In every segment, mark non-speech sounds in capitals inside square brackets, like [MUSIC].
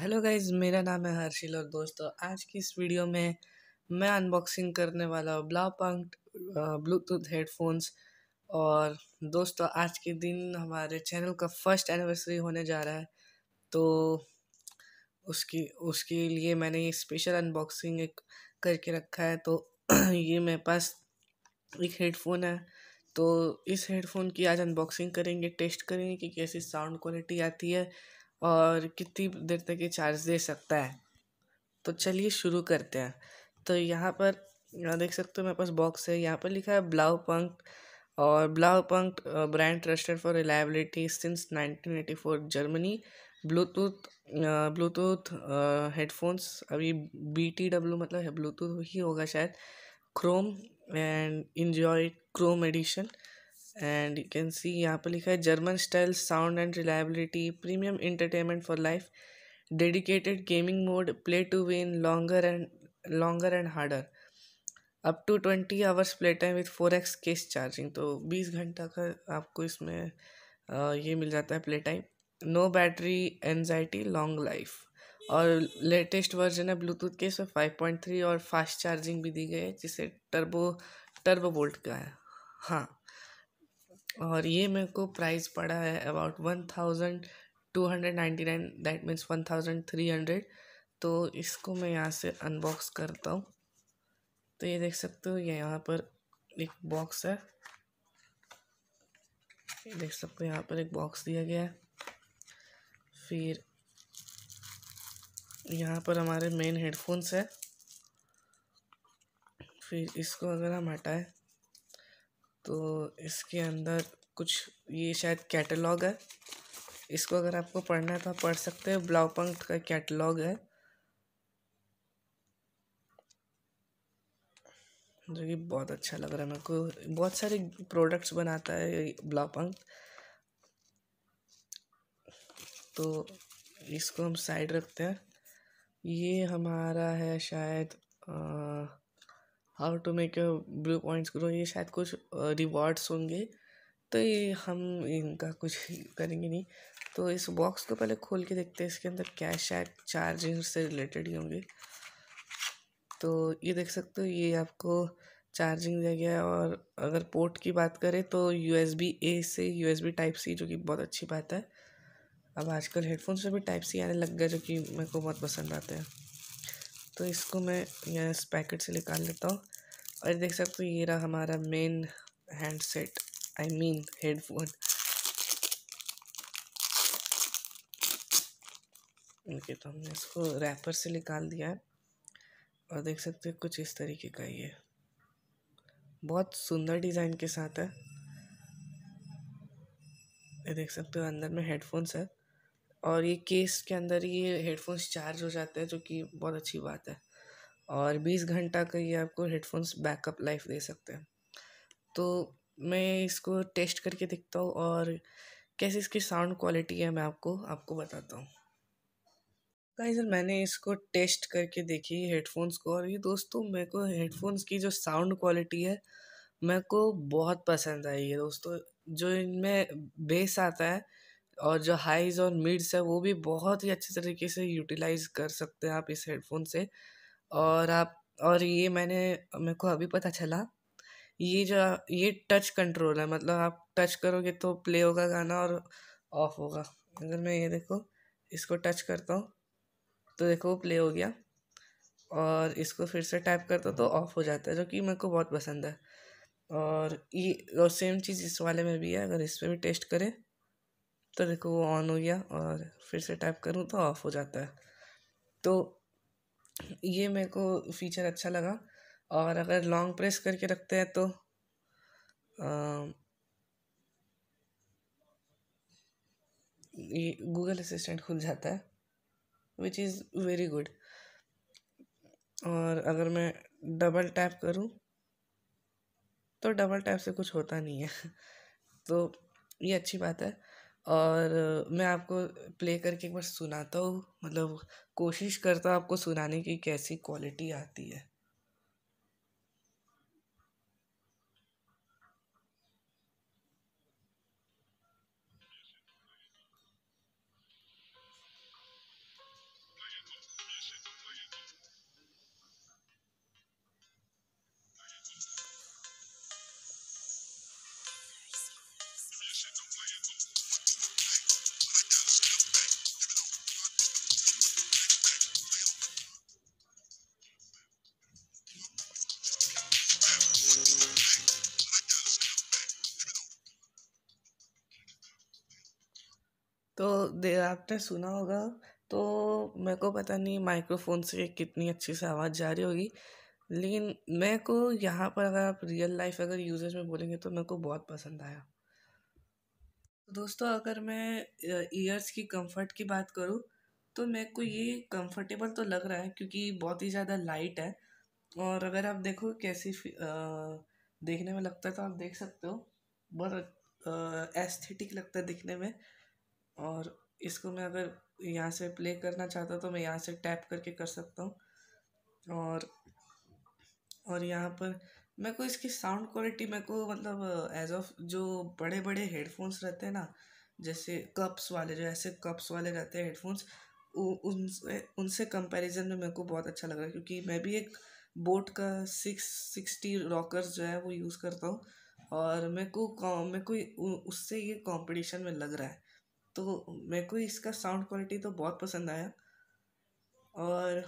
hello guys मेरा नाम है हर्षिल और दोस्तों तो आज की इस वीडियो में मैं अनबॉक्सिंग करने वाला हूँ ब्ला पंक्ट ब्लूटूथ हेडफोन्स और दोस्तों तो आज के दिन हमारे चैनल का फर्स्ट एनिवर्सरी होने जा रहा है तो उसकी उसके लिए मैंने ये स्पेशल अनबॉक्सिंग एक करके रखा है तो [CLEARS THROAT] ये मेरे पास एक हेडफोन है तो इस हेडफोन की आज अनबॉक्सिंग करेंगे टेस्ट करेंगे कि कैसी साउंड क्वालिटी आती है और कितनी देर तक ये चार्ज दे सकता है तो चलिए शुरू करते हैं तो यहाँ पर यहाँ देख सकते हो मेरे पास बॉक्स है यहाँ पर लिखा है ब्लाउ पंक्ट और Blaupunkt brand trusted for reliability since 1984 Germany Bluetooth Bluetooth headphones अभी बी टी डब्ल्यू मतलब है ब्लूटूथ ही होगा शायद chrome and enjoy chrome edition and you can see यहाँ पर लिखा है German style sound and reliability premium entertainment for life dedicated gaming mode play to win longer and longer and harder up to twenty hours play time with four X case charging तो बीस घंटा का आपको इसमें आ, ये मिल जाता है play time no battery anxiety long life और लेटेस्ट वर्जन है ब्लूटूथ के इसमें फाइव पॉइंट थ्री और फास्ट चार्जिंग भी दी गई है जिसे टर्बो टर्बो बोल्ट का है हाँ और ये मेरे को प्राइस पड़ा है about one thousand two hundred ninety nine that means one thousand three hundred तो इसको मैं यहाँ से अनबॉक्स करता हूँ तो ये देख सकते हो ये यहाँ पर एक बॉक्स है ये देख सकते हो यहाँ पर एक बॉक्स दिया गया है फिर यहाँ पर हमारे मेन हेडफोन्स है फिर इसको अगर हम हटाएं तो इसके अंदर कुछ ये शायद कैटलॉग है इसको अगर आपको पढ़ना है तो आप पढ़ सकते हो ब्लाउपंक्ट का कैटलॉग है जो कि बहुत अच्छा लग रहा है मेरे को बहुत सारे प्रोडक्ट्स बनाता है ब्लाउपंक्ट तो इसको हम साइड रखते हैं ये हमारा है शायद आ, how to make blue points grow ये शायद कुछ रिवॉर्ड्स होंगे तो ये हम इनका कुछ करेंगे नहीं तो इस बॉक्स को पहले खोल के देखते हैं इसके अंदर क्या शायद चार्जिंग से रिलेटेड ही होंगे तो ये देख सकते हो ये आपको चार्जिंग दिया गया है और अगर पोर्ट की बात करें तो यू एस बी ए से U S B type C जो कि बहुत अच्छी बात है अब आजकल हेडफोन्स में भी टाइप सी आने लग गया जो कि मेरे को बहुत पसंद आते हैं तो इसको मैं यहाँ इस पैकेट से निकाल लेता हूँ और देख सकते हो ये रहा हमारा main handset I mean headphone okay तो हमने इसको रैपर से निकाल दिया है और देख सकते हो कुछ इस तरीके का ये बहुत सुंदर डिज़ाइन के साथ है ये देख सकते हो अंदर में हेडफोन्स है और ये केस के अंदर ये हेडफोन्स चार्ज हो जाते हैं जो कि बहुत अच्छी बात है और बीस घंटा का ये आपको हेडफोन्स बैकअप लाइफ दे सकते हैं तो मैं इसको टेस्ट करके देखता हूँ और कैसे इसकी साउंड क्वालिटी है मैं आपको आपको बताता हूँ सर मैंने इसको टेस्ट करके देखी हेडफोन्स को और ये दोस्तों मेरे को हेडफोन्स की जो साउंड क्वालिटी है मेरे को बहुत पसंद आई है दोस्तों जो इनमें बेस आता है और जो हाईज़ और मिड्स है वो भी बहुत ही अच्छे तरीके से यूटिलाइज कर सकते हैं आप इस हेडफोन से और आप और ये मैंने मेरे को अभी पता चला ये जो ये टच कंट्रोल है मतलब आप टच करोगे तो प्ले होगा गाना और ऑफ होगा अगर मैं ये देखो इसको टच करता हूँ तो देखो प्ले हो गया और इसको फिर से टाइप करता तो ऑफ हो जाता है जो कि मेरे को बहुत पसंद है और ये और सेम चीज़ इस वाले में भी है अगर इस पर भी टेस्ट करें तो देखो वो ऑन हो गया और फिर से टाइप करूँ तो ऑफ हो जाता है तो ये मेरे को फीचर अच्छा लगा और अगर लॉन्ग प्रेस करके रखते हैं तो आ, ये गूगल असिस्टेंट खुल जाता है विच इज़ वेरी गुड और अगर मैं डबल टैप करूं तो डबल टैप से कुछ होता नहीं है [LAUGHS] तो ये अच्छी बात है और मैं आपको प्ले करके एक बार सुनाता हूँ मतलब कोशिश करता हूँ आपको सुनाने की कैसी क्वालिटी आती है तो दे आपने सुना होगा तो मेरे को पता नहीं माइक्रोफोन से कितनी अच्छी से आवाज़ जा रही होगी लेकिन मेरे को यहाँ पर अगर आप रियल लाइफ अगर यूजर्स में बोलेंगे तो मेरे को बहुत पसंद आया तो दोस्तों अगर मैं ईयर्स की कंफर्ट की बात करूँ तो मेरे को ये कंफर्टेबल तो लग रहा है क्योंकि बहुत ही ज़्यादा लाइट है और अगर आप देखो कैसी आ, देखने में लगता है तो आप देख सकते हो बहुत एस्थेटिक लगता है दिखने में और इसको मैं अगर यहाँ से प्ले करना चाहता तो मैं यहाँ से टैप करके कर सकता हूँ और और यहाँ पर मेरे को इसकी साउंड क्वालिटी मेरे को मतलब एज ऑफ जो बड़े बड़े हेडफोन्स रहते हैं ना जैसे कप्स वाले जो ऐसे कप्स वाले रहते हैं हेडफोन्स उनसे उनसे कंपैरिजन में मेरे को बहुत अच्छा लग रहा है क्योंकि मैं भी एक बोट का सिक्स सिक्सटी रॉकर्स जो है वो यूज़ करता हूँ और मेरे को मेरे को उससे ये कंपटीशन में लग रहा है तो मेरे को इसका साउंड क्वालिटी तो बहुत पसंद आया और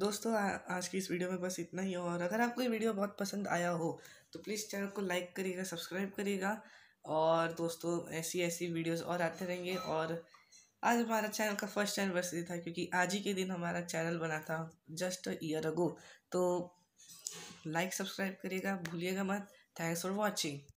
दोस्तों आ, आज की इस वीडियो में बस इतना ही और अगर आपको ये वीडियो बहुत पसंद आया हो तो प्लीज़ चैनल को लाइक करिएगा सब्सक्राइब करिएगा और दोस्तों ऐसी ऐसी वीडियोस और आते रहेंगे और आज हमारा चैनल का फर्स्ट एनिवर्सरी था क्योंकि आज ही के दिन हमारा चैनल बना था जस्ट ईयर अगो तो लाइक सब्सक्राइब करिएगा भूलिएगा मत थैंक्स फॉर वॉचिंग